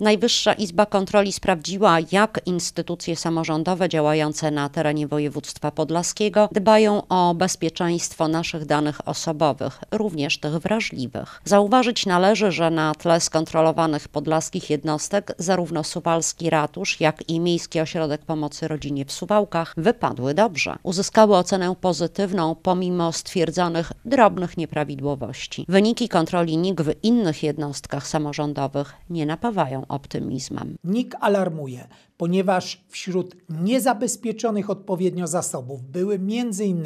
Najwyższa Izba Kontroli sprawdziła, jak instytucje samorządowe działające na terenie województwa podlaskiego dbają o bezpieczeństwo naszych danych osobowych, również tych wrażliwych. Zauważyć należy, że na tle skontrolowanych podlaskich jednostek zarówno Suwalski Ratusz, jak i Miejski Ośrodek Pomocy Rodzinie w Suwałkach wypadły dobrze. Uzyskały ocenę pozytywną pomimo stwierdzonych drobnych nieprawidłowości. Wyniki kontroli NIK w innych jednostkach samorządowych nie napawają optymizmem. NIK alarmuje, ponieważ wśród niezabezpieczonych odpowiednio zasobów były m.in.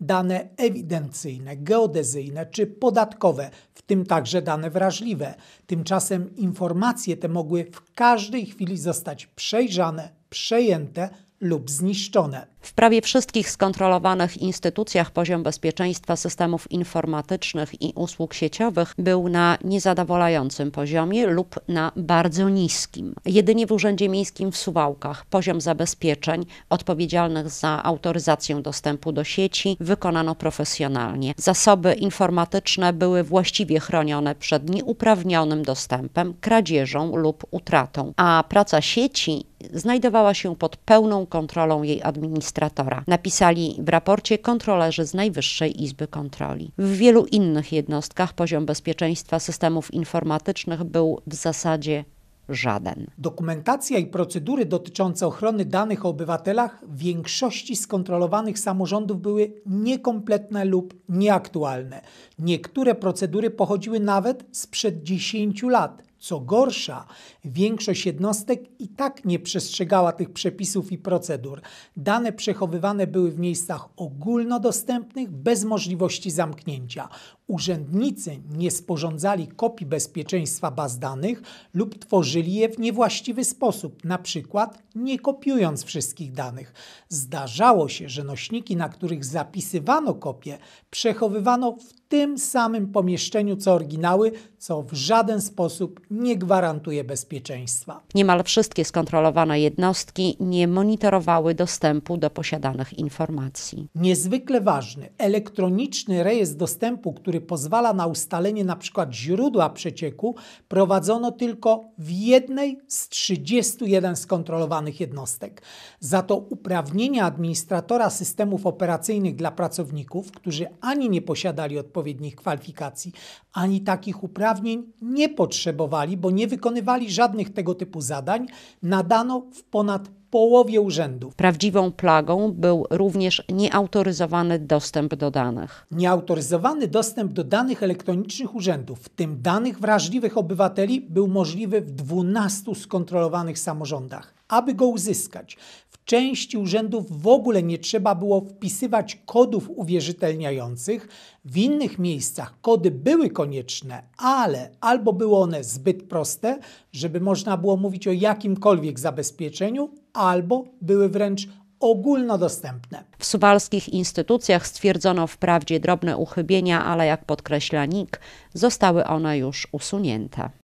dane ewidencyjne, geodezyjne czy podatkowe, w tym także dane wrażliwe. Tymczasem informacje te mogły w każdej chwili zostać przejrzane, przejęte, lub zniszczone. W prawie wszystkich skontrolowanych instytucjach poziom bezpieczeństwa systemów informatycznych i usług sieciowych był na niezadowalającym poziomie lub na bardzo niskim. Jedynie w Urzędzie Miejskim w Suwałkach poziom zabezpieczeń odpowiedzialnych za autoryzację dostępu do sieci wykonano profesjonalnie. Zasoby informatyczne były właściwie chronione przed nieuprawnionym dostępem, kradzieżą lub utratą, a praca sieci znajdowała się pod pełną kontrolą jej administratora. Napisali w raporcie kontrolerzy z Najwyższej Izby Kontroli. W wielu innych jednostkach poziom bezpieczeństwa systemów informatycznych był w zasadzie żaden. Dokumentacja i procedury dotyczące ochrony danych o obywatelach w większości skontrolowanych samorządów były niekompletne lub nieaktualne. Niektóre procedury pochodziły nawet sprzed 10 lat. Co gorsza, większość jednostek i tak nie przestrzegała tych przepisów i procedur. Dane przechowywane były w miejscach ogólnodostępnych bez możliwości zamknięcia. Urzędnicy nie sporządzali kopii bezpieczeństwa baz danych lub tworzyli je w niewłaściwy sposób, na przykład nie kopiując wszystkich danych. Zdarzało się, że nośniki, na których zapisywano kopie, przechowywano w tym samym pomieszczeniu co oryginały, co w żaden sposób nie gwarantuje bezpieczeństwa. Niemal wszystkie skontrolowane jednostki nie monitorowały dostępu do posiadanych informacji. Niezwykle ważny elektroniczny rejestr dostępu, który który pozwala na ustalenie np. źródła przecieku, prowadzono tylko w jednej z 31 skontrolowanych jednostek. Za to uprawnienia administratora systemów operacyjnych dla pracowników, którzy ani nie posiadali odpowiednich kwalifikacji, ani takich uprawnień nie potrzebowali, bo nie wykonywali żadnych tego typu zadań, nadano w ponad połowie urzędów. Prawdziwą plagą był również nieautoryzowany dostęp do danych. Nieautoryzowany dostęp do danych elektronicznych urzędów, w tym danych wrażliwych obywateli, był możliwy w 12 skontrolowanych samorządach. Aby go uzyskać, w części urzędów w ogóle nie trzeba było wpisywać kodów uwierzytelniających. W innych miejscach kody były konieczne, ale albo były one zbyt proste, żeby można było mówić o jakimkolwiek zabezpieczeniu, albo były wręcz ogólnodostępne. W suwalskich instytucjach stwierdzono wprawdzie drobne uchybienia, ale jak podkreśla NIK, zostały one już usunięte.